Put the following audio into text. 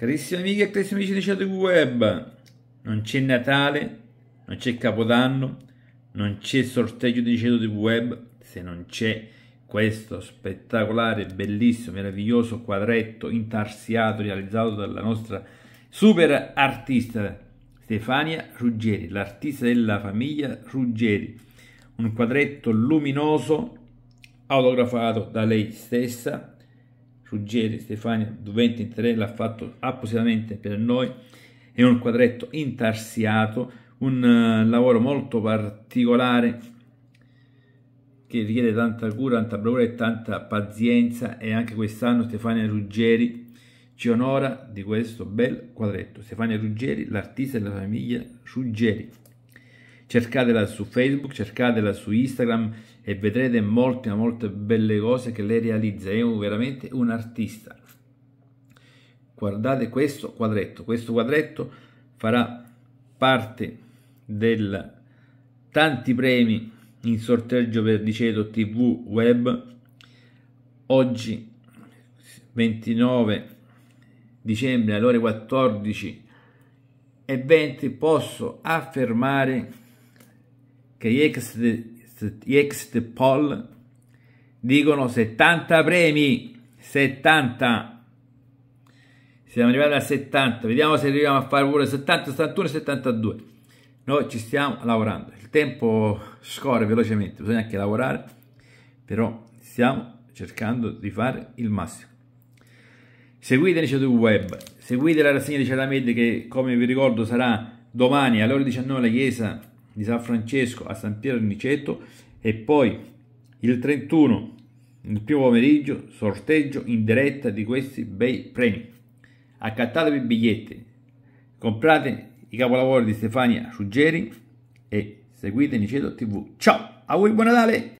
Carissime amiche e carissimi amici di Chatec Web, non c'è Natale, non c'è Capodanno, non c'è sorteggio di Chatec Web se non c'è questo spettacolare, bellissimo, meraviglioso quadretto intarsiato realizzato dalla nostra super artista Stefania Ruggeri, l'artista della famiglia Ruggeri. Un quadretto luminoso autografato da lei stessa Ruggeri, Stefania Duventi in Terè l'ha fatto appositamente per noi, è un quadretto intarsiato, un uh, lavoro molto particolare che richiede tanta cura, tanta bravura e tanta pazienza e anche quest'anno Stefania Ruggeri ci onora di questo bel quadretto. Stefania Ruggeri, l'artista della famiglia Ruggeri cercatela su Facebook, cercatela su Instagram e vedrete molte, molte belle cose che lei realizza. È veramente un artista. Guardate questo quadretto, questo quadretto farà parte del tanti premi in sorteggio per Diceto TV Web. Oggi 29 dicembre alle ore 14 e 20 posso affermare che gli ex, gli ex poll dicono 70 premi, 70. Siamo arrivati a 70, vediamo se arriviamo a fare pure 70, 71 72. Noi ci stiamo lavorando, il tempo scorre velocemente, bisogna anche lavorare, però stiamo cercando di fare il massimo. Seguite l'iniziativa web, seguite la rassegna di Ceramede che come vi ricordo sarà domani alle ore 19 alla chiesa di San Francesco a San Piero di Niceto e poi il 31 nel primo pomeriggio sorteggio in diretta di questi bei premi. Accattatevi i biglietti, comprate i capolavori di Stefania Ruggeri e seguite Niceto TV. Ciao, a voi buon Natale!